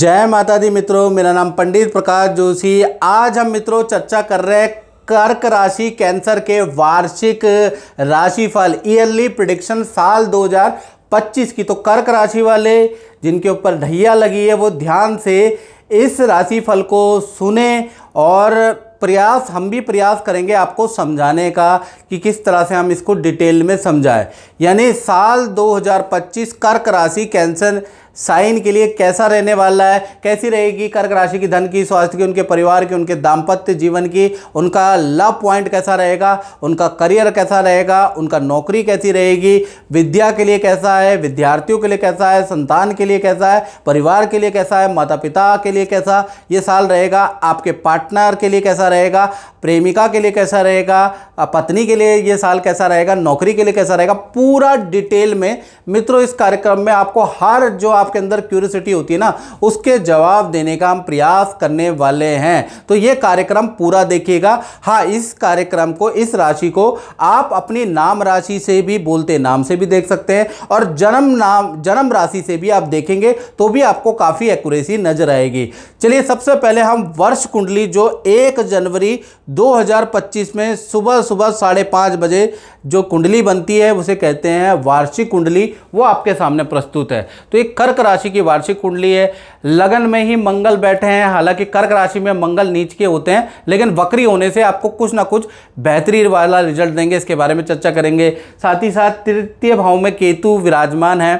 जय माता दी मित्रों मेरा नाम पंडित प्रकाश जोशी आज हम मित्रों चर्चा कर रहे हैं कर्क राशि कैंसर के वार्षिक राशिफल ईयरली प्रिडिक्शन साल 2025 की तो कर्क राशि वाले जिनके ऊपर ढैया लगी है वो ध्यान से इस राशिफल को सुने और प्रयास हम भी प्रयास करेंगे आपको समझाने का कि किस तरह से हम इसको डिटेल में समझाएं यानी साल 2025 कर्क राशि कैंसर साइन के लिए कैसा रहने वाला है कैसी रहेगी कर्क राशि की धन की स्वास्थ्य की उनके परिवार की उनके दाम्पत्य जीवन की उनका लव पॉइंट कैसा रहेगा उनका करियर कैसा रहेगा उनका नौकरी कैसी रहेगी विद्या के लिए कैसा है विद्यार्थियों के लिए कैसा है संतान के लिए कैसा है परिवार के लिए कैसा है माता पिता के लिए कैसा ये साल रहेगा आपके पार्टनर के लिए कैसा रहेगा प्रेमिका के लिए कैसा रहेगा पत्नी के लिए ये साल कैसा रहेगा नौकरी के लिए कैसा रहेगा पूरा डिटेल में मित्रों इस कार्यक्रम में आपको हर जो आपके अंदर क्यूरियसिटी होती है ना उसके जवाब देने का हम प्रयास करने वाले हैं तो ये कार्यक्रम पूरा देखिएगा हाँ इस कार्यक्रम को इस राशि को आप अपनी नाम राशि से भी बोलते नाम से भी देख सकते हैं और जन्म नाम जन्म राशि से भी आप देखेंगे तो भी आपको काफ़ी एक्यूरेसी नजर आएगी चलिए सबसे पहले हम वर्ष कुंडली जो एक जनवरी 2025 में सुबह सुबह साढ़े पाँच बजे जो कुंडली बनती है उसे कहते हैं वार्षिक कुंडली वो आपके सामने प्रस्तुत है तो एक कर कर्क राशि की वार्षिक कुंडली है लगन में ही मंगल बैठे हैं हालांकि कर्क राशि में मंगल नीच के होते हैं लेकिन वक्री होने से आपको कुछ ना कुछ बेहतरीन वाला रिजल्ट देंगे इसके बारे में चर्चा करेंगे साथ ही साथ तृतीय भाव में केतु विराजमान है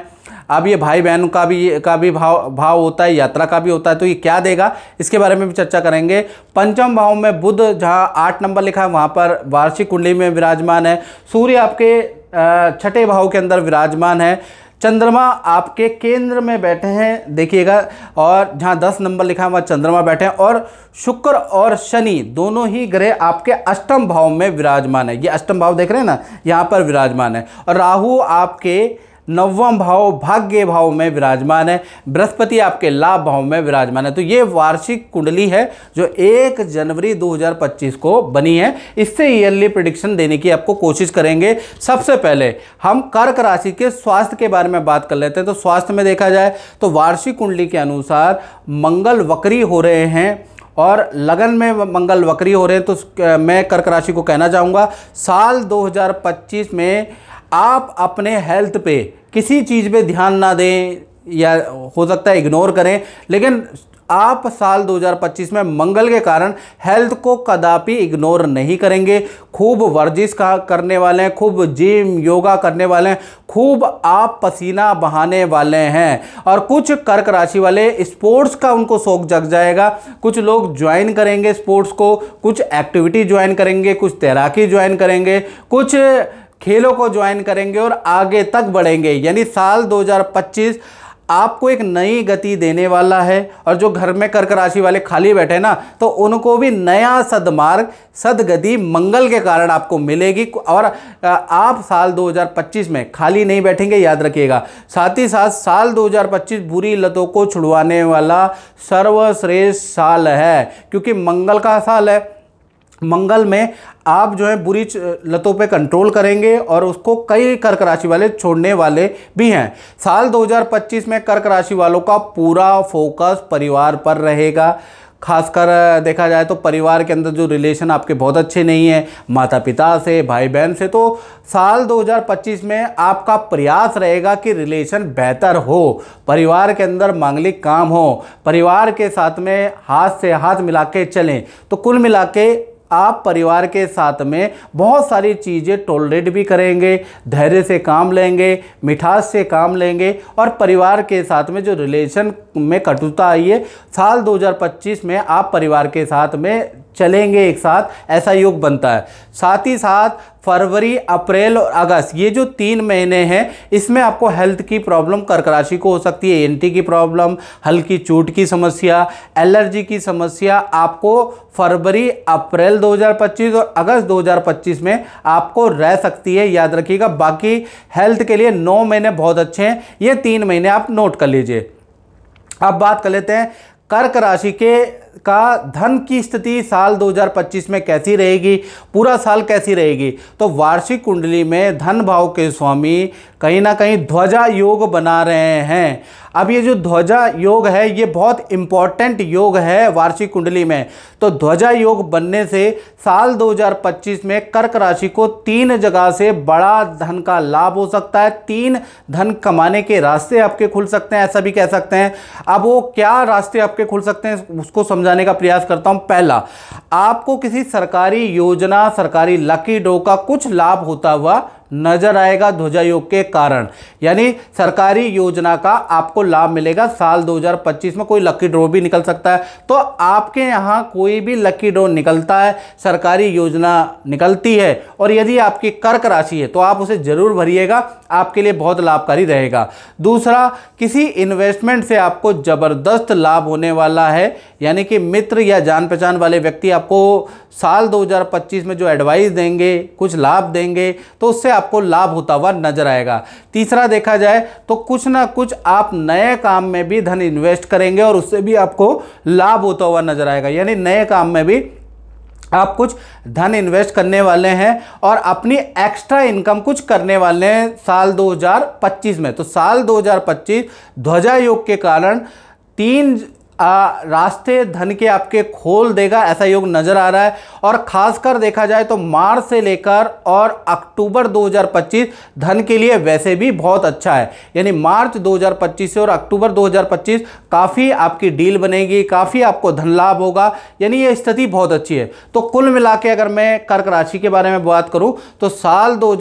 अब ये भाई बहन का भी का भी भाव भाव होता है यात्रा का भी होता है तो ये क्या देगा इसके बारे में भी चर्चा करेंगे पंचम भाव में बुध जहाँ आठ नंबर लिखा है वहाँ पर वार्षिक कुंडली में विराजमान है सूर्य आपके छठे भाव के अंदर विराजमान है चंद्रमा आपके केंद्र में बैठे हैं देखिएगा और जहाँ दस नंबर लिखा है वहाँ चंद्रमा बैठे हैं और शुक्र और शनि दोनों ही ग्रह आपके अष्टम भाव में विराजमान है ये अष्टम भाव देख रहे हैं ना यहाँ पर विराजमान है और राहु आपके नवम भाव भाग्य भाव में विराजमान है बृहस्पति आपके लाभ भाव में विराजमान है तो ये वार्षिक कुंडली है जो एक जनवरी 2025 को बनी है इससे ईयरली प्रडिक्शन देने की आपको कोशिश करेंगे सबसे पहले हम कर्क राशि के स्वास्थ्य के बारे में बात कर लेते हैं तो स्वास्थ्य में देखा जाए तो वार्षिक कुंडली के अनुसार मंगल वक्री हो रहे हैं और लगन में मंगल वक्री हो रहे हैं तो मैं कर्क राशि को कहना चाहूँगा साल 2025 में आप अपने हेल्थ पे किसी चीज़ पे ध्यान ना दें या हो सकता है इग्नोर करें लेकिन आप साल 2025 में मंगल के कारण हेल्थ को कदापि इग्नोर नहीं करेंगे खूब वर्जिश का करने वाले हैं खूब जिम योगा करने वाले हैं खूब आप पसीना बहाने वाले हैं और कुछ कर्क राशि वाले स्पोर्ट्स का उनको शौक जग जाएगा कुछ लोग ज्वाइन करेंगे स्पोर्ट्स को कुछ एक्टिविटी ज्वाइन करेंगे कुछ तैराकी ज्वाइन करेंगे कुछ खेलों को ज्वाइन करेंगे और आगे तक बढ़ेंगे यानी साल 2025 आपको एक नई गति देने वाला है और जो घर में कर्क राशि वाले खाली बैठे ना तो उनको भी नया सदमार्ग सदगति मंगल के कारण आपको मिलेगी और आप साल 2025 में खाली नहीं बैठेंगे याद रखिएगा साथ ही साथ साल 2025 बुरी लतों को छुड़वाने वाला सर्वश्रेष्ठ साल है क्योंकि मंगल का साल है मंगल में आप जो है बुरी लतों पे कंट्रोल करेंगे और उसको कई कर्क राशि वाले छोड़ने वाले भी हैं साल 2025 में कर्क राशि वालों का पूरा फोकस परिवार पर रहेगा खासकर देखा जाए तो परिवार के अंदर जो रिलेशन आपके बहुत अच्छे नहीं हैं माता पिता से भाई बहन से तो साल 2025 में आपका प्रयास रहेगा कि रिलेशन बेहतर हो परिवार के अंदर मांगलिक काम हो परिवार के साथ में हाथ से हाथ मिला के चलें तो कुल मिला के आप परिवार के साथ में बहुत सारी चीज़ें टोलरेट भी करेंगे धैर्य से काम लेंगे मिठास से काम लेंगे और परिवार के साथ में जो रिलेशन में कटुता आई है साल 2025 में आप परिवार के साथ में चलेंगे एक साथ ऐसा योग बनता है साथ ही साथ फरवरी अप्रैल और अगस्त ये जो तीन महीने हैं इसमें आपको हेल्थ की प्रॉब्लम कर्क राशि को हो सकती है एंटी की प्रॉब्लम हल्की चोट की समस्या एलर्जी की समस्या आपको फरवरी अप्रैल 2025 और अगस्त 2025 में आपको रह सकती है याद रखिएगा बाकी हेल्थ के लिए नौ महीने बहुत अच्छे हैं ये तीन महीने आप नोट कर लीजिए अब बात कर लेते हैं कर्क राशि के का धन की स्थिति साल 2025 में कैसी रहेगी पूरा साल कैसी रहेगी तो वार्षिक कुंडली में धन भाव के स्वामी कहीं ना कहीं ध्वजा योग बना रहे हैं अब ये जो ध्वजा योग है ये बहुत इंपॉर्टेंट योग है वार्षिक कुंडली में तो ध्वजा योग बनने से साल 2025 में कर्क राशि को तीन जगह से बड़ा धन का लाभ हो सकता है तीन धन कमाने के रास्ते आपके खुल सकते हैं ऐसा भी कह सकते हैं अब वो क्या रास्ते आपके खुल सकते हैं उसको समझाने का प्रयास करता हूं पहला आपको किसी सरकारी योजना सरकारी लकी डो का कुछ लाभ होता हुआ नजर आएगा ध्वजायोग के कारण यानी सरकारी योजना का आपको लाभ मिलेगा साल 2025 में कोई लकी ड्रॉ भी निकल सकता है तो आपके यहाँ कोई भी लकी ड्रॉ निकलता है सरकारी योजना निकलती है और यदि आपकी कर्क राशि है तो आप उसे ज़रूर भरिएगा आपके लिए बहुत लाभकारी रहेगा दूसरा किसी इन्वेस्टमेंट से आपको ज़बरदस्त लाभ होने वाला है यानी कि मित्र या जान पहचान वाले व्यक्ति आपको साल 2025 में जो एडवाइस देंगे कुछ लाभ देंगे तो उससे आपको लाभ होता हुआ नजर आएगा तीसरा देखा जाए तो कुछ ना कुछ आप नए काम में भी धन इन्वेस्ट करेंगे और उससे भी आपको लाभ होता हुआ नजर आएगा यानी नए काम में भी आप कुछ धन इन्वेस्ट करने वाले हैं और अपनी एक्स्ट्रा इनकम कुछ करने वाले हैं साल 2025 में तो साल 2025 ध्वजा योग के कारण तीन रास्ते धन के आपके खोल देगा ऐसा योग नज़र आ रहा है और खासकर देखा जाए तो मार्च से लेकर और अक्टूबर 2025 धन के लिए वैसे भी बहुत अच्छा है यानी मार्च 2025 से और अक्टूबर 2025 काफ़ी आपकी डील बनेगी काफ़ी आपको धन लाभ होगा यानी ये स्थिति बहुत अच्छी है तो कुल मिला अगर मैं कर्क राशि के बारे में बात करूँ तो साल दो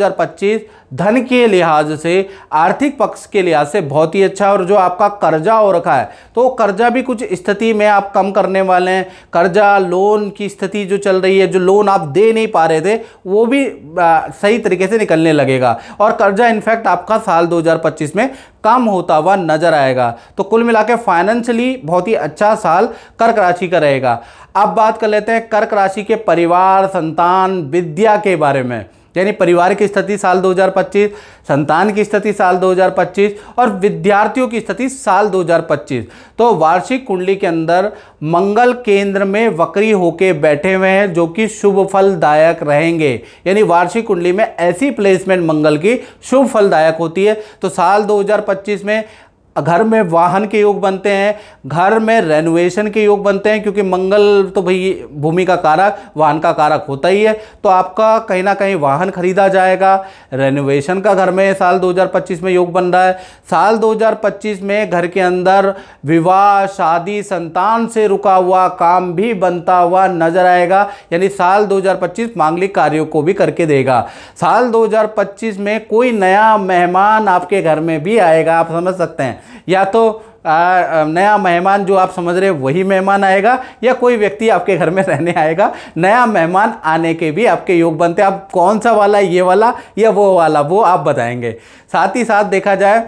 धन के लिहाज से आर्थिक पक्ष के लिहाज से बहुत ही अच्छा और जो आपका कर्जा हो रखा है तो कर्जा भी कुछ स्थिति में आप कम करने वाले हैं कर्जा लोन की स्थिति जो चल रही है जो लोन आप दे नहीं पा रहे थे वो भी आ, सही तरीके से निकलने लगेगा और कर्जा इनफैक्ट आपका साल 2025 में कम होता हुआ नजर आएगा तो कुल मिला के फाइनेंशियली बहुत ही अच्छा साल कर्क राशि का रहेगा अब बात कर लेते हैं कर्क राशि के परिवार संतान विद्या के बारे में यानी परिवार की स्थिति साल 2025 संतान की स्थिति साल 2025 और विद्यार्थियों की स्थिति साल 2025 तो वार्षिक कुंडली के अंदर मंगल केंद्र में वक्री होके बैठे हुए हैं जो कि शुभ फलदायक रहेंगे यानी वार्षिक कुंडली में ऐसी प्लेसमेंट मंगल की शुभ फलदायक होती है तो साल 2025 में घर में वाहन के योग बनते हैं घर में रेनोवेशन के योग बनते हैं क्योंकि मंगल तो भाई भूमि का कारक वाहन का कारक होता ही है तो आपका कहीं ना कहीं वाहन खरीदा जाएगा रेनोवेशन का घर में साल 2025 में योग बन रहा है साल 2025 में घर के अंदर विवाह शादी संतान से रुका हुआ काम भी बनता हुआ नजर आएगा यानी साल दो मांगलिक कार्यों को भी करके देगा साल दो में कोई नया मेहमान आपके घर में भी आएगा आप समझ सकते हैं या तो आ, नया मेहमान जो आप समझ रहे हैं वही मेहमान आएगा या कोई व्यक्ति आपके घर में रहने आएगा नया मेहमान आने के भी आपके योग बनते हैं आप कौन सा वाला ये वाला या वो वाला वो आप बताएंगे साथ ही साथ देखा जाए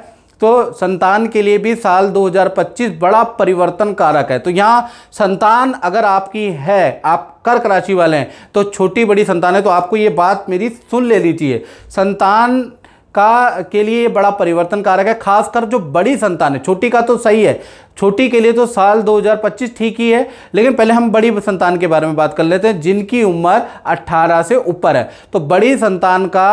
तो संतान के लिए भी साल 2025 बड़ा परिवर्तन कारक है तो यहाँ संतान अगर आपकी है आप कर्क राशि वाले हैं तो छोटी बड़ी संतान है तो आपको ये बात मेरी सुन ले लीजिए संतान का के लिए ये बड़ा परिवर्तन कारक है खासकर जो बड़ी संतान है छोटी का तो सही है छोटी के लिए तो साल 2025 ठीक ही है लेकिन पहले हम बड़ी संतान के बारे में बात कर लेते हैं जिनकी उम्र 18 से ऊपर है तो बड़ी संतान का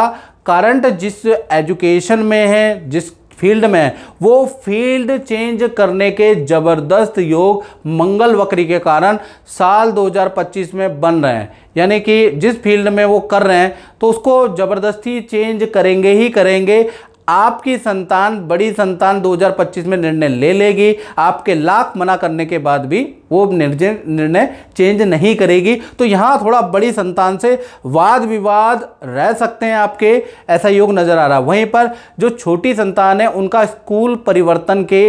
करंट जिस एजुकेशन में है जिस फील्ड में वो फील्ड चेंज करने के ज़बरदस्त योग मंगल वक्री के कारण साल 2025 में बन रहे हैं यानी कि जिस फील्ड में वो कर रहे हैं तो उसको ज़बरदस्ती चेंज करेंगे ही करेंगे आपकी संतान बड़ी संतान 2025 में निर्णय ले लेगी आपके लाख मना करने के बाद भी वो निर्णय निर्णय चेंज नहीं करेगी तो यहाँ थोड़ा बड़ी संतान से वाद विवाद रह सकते हैं आपके ऐसा योग नज़र आ रहा वहीं पर जो छोटी संतान है उनका स्कूल परिवर्तन के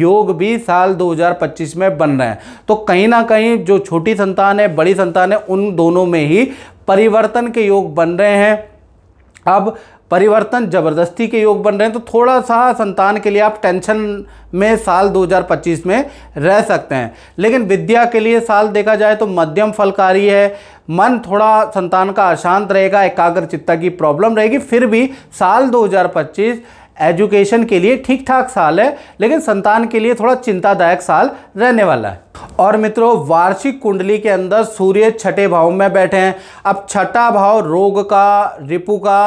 योग भी साल 2025 में बन रहे हैं तो कहीं ना कहीं जो छोटी संतान है बड़ी संतान है उन दोनों में ही परिवर्तन के योग बन रहे हैं अब परिवर्तन ज़बरदस्ती के योग बन रहे हैं तो थोड़ा सा संतान के लिए आप टेंशन में साल 2025 में रह सकते हैं लेकिन विद्या के लिए साल देखा जाए तो मध्यम फलकारी है मन थोड़ा संतान का अशांत रहेगा एकाग्र चित्ता की प्रॉब्लम रहेगी फिर भी साल 2025 एजुकेशन के लिए ठीक ठाक साल है लेकिन संतान के लिए थोड़ा चिंतादायक साल रहने वाला है और मित्रों वार्षिक कुंडली के अंदर सूर्य छठे भाव में बैठे हैं अब छठा भाव रोग का रिपु का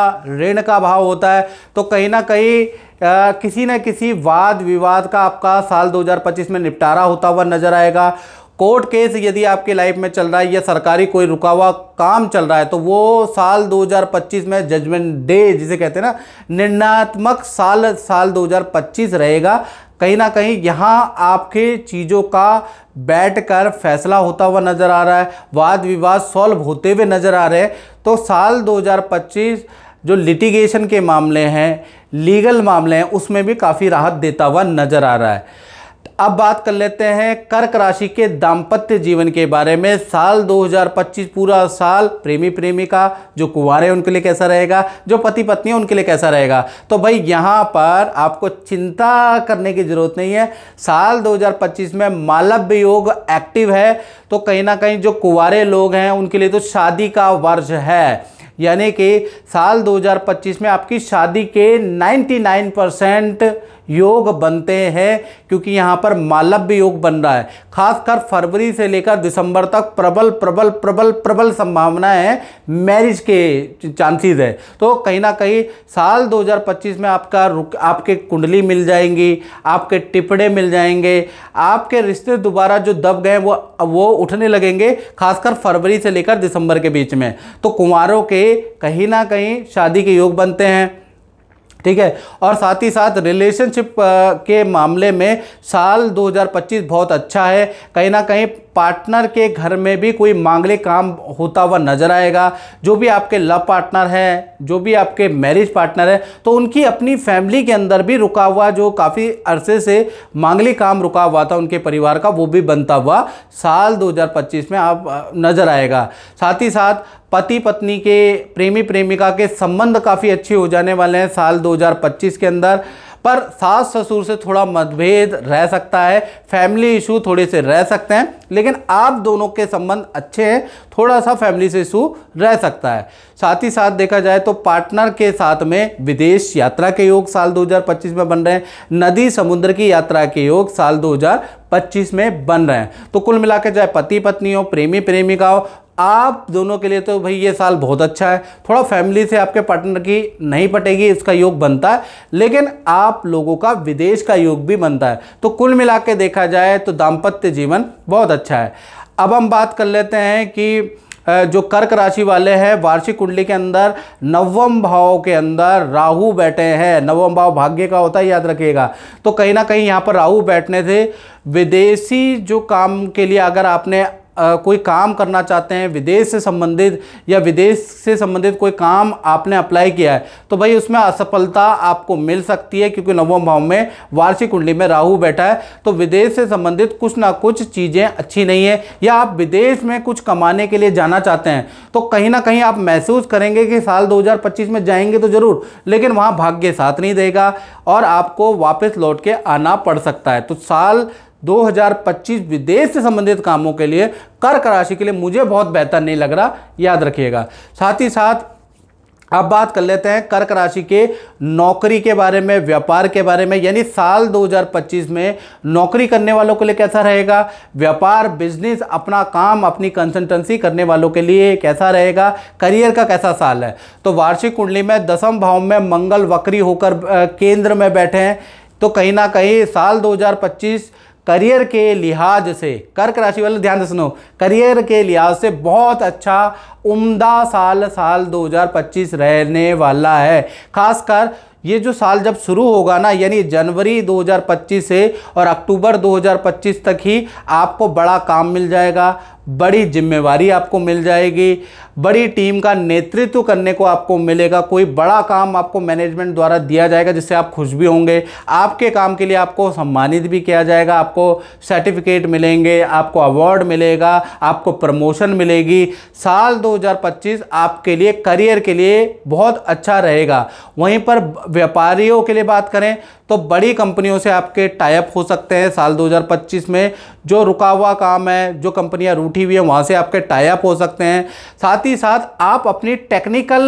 ऋण का भाव होता है तो कहीं ना कहीं आ, किसी न किसी वाद विवाद का आपका साल 2025 में निपटारा होता हुआ नजर आएगा कोर्ट केस यदि आपके लाइफ में चल रहा है या सरकारी कोई रुका हुआ काम चल रहा है तो वो साल 2025 में जजमेंट डे जिसे कहते हैं ना निर्णयात्मक साल साल 2025 रहेगा कहीं ना कहीं यहाँ आपके चीज़ों का बैठकर फैसला होता हुआ नज़र आ रहा है वाद विवाद सॉल्व होते हुए नज़र आ रहे हैं तो साल 2025 जो लिटिगेशन के मामले हैं लीगल मामले हैं उसमें भी काफ़ी राहत देता हुआ नज़र आ रहा है अब बात कर लेते हैं कर्क राशि के दाम्पत्य जीवन के बारे में साल 2025 पूरा साल प्रेमी प्रेमिका जो कुंवारे उनके लिए कैसा रहेगा जो पति पत्नी उनके लिए कैसा रहेगा तो भाई यहाँ पर आपको चिंता करने की ज़रूरत नहीं है साल 2025 में मालव्य योग एक्टिव है तो कहीं ना कहीं जो कुंवारे लोग हैं उनके लिए तो शादी का वर्ष है यानी कि साल 2025 में आपकी शादी के 99 परसेंट योग बनते हैं क्योंकि यहाँ पर मालव्य योग बन रहा है खासकर फरवरी से लेकर दिसंबर तक प्रबल प्रबल प्रबल प्रबल संभावना है मैरिज के चांसेस है तो कहीं ना कहीं साल 2025 में आपका रुक आपके कुंडली मिल जाएंगी आपके टिपड़े मिल जाएंगे आपके रिश्ते दोबारा जो दब गए वो वो उठने लगेंगे खासकर फरवरी से लेकर दिसंबर के बीच में तो कुमारों के कहीं ना कहीं शादी के योग बनते हैं ठीक है और साथ ही साथ रिलेशनशिप के मामले में साल 2025 बहुत अच्छा है कहीं ना कहीं पार्टनर के घर में भी कोई मांगलिक काम होता हुआ नजर आएगा जो भी आपके लव पार्टनर हैं जो भी आपके मैरिज पार्टनर है तो उनकी अपनी फैमिली के अंदर भी रुका हुआ जो काफ़ी अरसे से मांगलिक काम रुका हुआ था उनके परिवार का वो भी बनता हुआ साल 2025 में आप नज़र आएगा साथ ही साथ पति पत्नी के प्रेमी प्रेमिका के संबंध काफ़ी अच्छे हो जाने वाले हैं साल दो के अंदर पर सास ससुर से थोड़ा मतभेद रह सकता है फैमिली इशू थोड़े से रह सकते हैं लेकिन आप दोनों के संबंध अच्छे हैं थोड़ा सा फैमिली से इशू रह सकता है साथ ही साथ देखा जाए तो पार्टनर के साथ में विदेश यात्रा के योग साल 2025 में बन रहे हैं नदी समुद्र की यात्रा के योग साल 2025 में बन रहे हैं तो कुल मिलाकर चाहे पति पत्नी हो प्रेमी प्रेमिका हो आप दोनों के लिए तो भाई ये साल बहुत अच्छा है थोड़ा फैमिली से आपके पार्टनर की नहीं पटेगी इसका योग बनता है लेकिन आप लोगों का विदेश का योग भी बनता है तो कुल मिला के देखा जाए तो दाम्पत्य जीवन बहुत अच्छा है अब हम बात कर लेते हैं कि जो कर्क राशि वाले हैं वार्षिक कुंडली के अंदर नवम भाव के अंदर राहु बैठे हैं नवम भाव भाग्य का होता है याद रखिएगा तो कहीं ना कहीं यहाँ पर राहु बैठने से विदेशी जो काम के लिए अगर आपने कोई काम करना चाहते हैं विदेश से संबंधित या विदेश से संबंधित कोई काम आपने अप्लाई किया है तो भाई उसमें असफलता आपको मिल सकती है क्योंकि नवम भाव में वार्षिक कुंडली में राहु बैठा है तो विदेश से संबंधित कुछ ना कुछ चीज़ें अच्छी नहीं है या आप विदेश में कुछ कमाने के लिए जाना चाहते हैं तो कहीं ना कहीं आप महसूस करेंगे कि साल दो में जाएंगे तो ज़रूर लेकिन वहाँ भाग्य साथ नहीं देगा और आपको वापस लौट के आना पड़ सकता है तो साल 2025 विदेश से संबंधित कामों के लिए कर्क राशि के लिए मुझे बहुत बेहतर नहीं लग रहा याद रखिएगा साथ ही साथ अब बात कर लेते हैं कर्क राशि के नौकरी के बारे में व्यापार के बारे में यानी साल 2025 में नौकरी करने वालों के लिए कैसा रहेगा व्यापार बिजनेस अपना काम अपनी कंसल्टेंसी करने वालों के लिए कैसा रहेगा करियर का कैसा साल है तो वार्षिक कुंडली में दसम भाव में मंगल वक्री होकर केंद्र में बैठे हैं तो कहीं ना कहीं साल दो करियर के लिहाज से कर्क राशि वाले ध्यान से सुनो करियर के लिहाज से बहुत अच्छा उम्दा साल साल 2025 रहने वाला है खासकर ये जो साल जब शुरू होगा ना यानी जनवरी 2025 से और अक्टूबर 2025 तक ही आपको बड़ा काम मिल जाएगा बड़ी जिम्मेवारी आपको मिल जाएगी बड़ी टीम का नेतृत्व करने को आपको मिलेगा कोई बड़ा काम आपको मैनेजमेंट द्वारा दिया जाएगा जिससे आप खुश भी होंगे आपके काम के लिए आपको सम्मानित भी किया जाएगा आपको सर्टिफिकेट मिलेंगे आपको अवार्ड मिलेगा आपको प्रमोशन मिलेगी साल 2025 आपके लिए करियर के लिए बहुत अच्छा रहेगा वहीं पर व्यापारियों के लिए बात करें तो बड़ी कंपनियों से आपके टाइप हो सकते हैं साल 2025 में जो रुका हुआ काम है जो कंपनियां रूठी हुई है वहाँ से आपके टाइप हो सकते हैं साथ साथ ही साथ आप अपनी टेक्निकल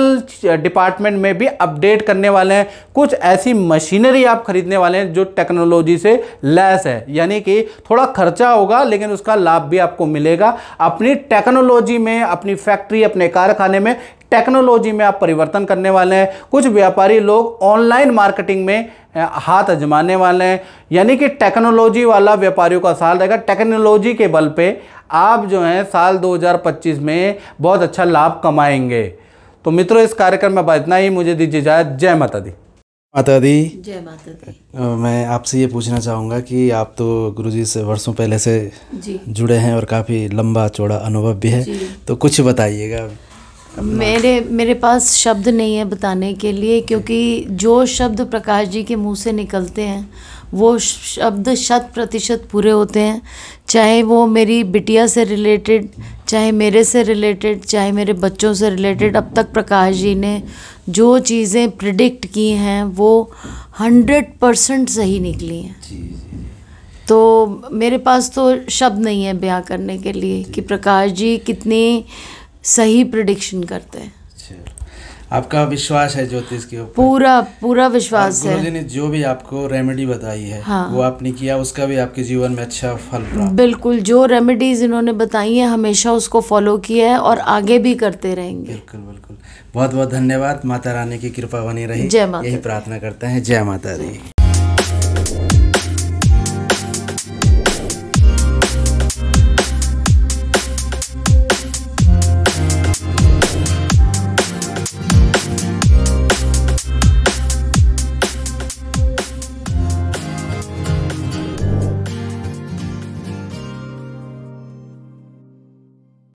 डिपार्टमेंट में भी अपडेट करने वाले हैं कुछ ऐसी मशीनरी आप खरीदने वाले हैं जो टेक्नोलॉजी से लैस है यानी कि थोड़ा खर्चा होगा लेकिन उसका लाभ भी आपको मिलेगा अपनी टेक्नोलॉजी में अपनी फैक्ट्री अपने कारखाने में टेक्नोलॉजी में आप परिवर्तन करने वाले हैं कुछ व्यापारी लोग ऑनलाइन मार्केटिंग में हाथ अजमाने वाले हैं यानी कि टेक्नोलॉजी वाला व्यापारियों का साल रहेगा टेक्नोलॉजी के बल पे आप जो हैं साल 2025 में बहुत अच्छा लाभ कमाएंगे तो मित्रों इस कार्यक्रम में इतना ही मुझे दीजिए जय माता दी माता दी जय माता दी मैं आपसे ये पूछना चाहूँगा कि आप तो गुरुजी से वर्षों पहले से जुड़े हैं और काफ़ी लंबा चौड़ा अनुभव भी है तो कुछ बताइएगा मेरे मेरे पास शब्द नहीं है बताने के लिए क्योंकि जो शब्द प्रकाश जी के मुंह से निकलते हैं वो शब्द शत प्रतिशत पूरे होते हैं चाहे वो मेरी बिटिया से रिलेटेड चाहे मेरे से रिलेटेड चाहे मेरे बच्चों से रिलेटेड अब तक प्रकाश जी ने जो चीज़ें प्रिडिक्ट की हैं वो हंड्रेड परसेंट सही निकली हैं तो मेरे पास तो शब्द नहीं है ब्याह करने के लिए कि प्रकाश जी कितनी सही प्रडिक्शन करते हैं आपका विश्वास है ज्योतिष के ऊपर पूरा पूरा विश्वास है ने जो भी आपको रेमेडी बताई है हाँ। वो आपने किया उसका भी आपके जीवन में अच्छा फल बिल्कुल जो रेमेडीज इन्होंने बताई है हमेशा उसको फॉलो किया है और आगे भी करते रहेंगे बिल्कुल बिल्कुल बहुत बहुत धन्यवाद माता रानी की कृपा बनी रही यही प्रार्थना करते हैं जय माता दी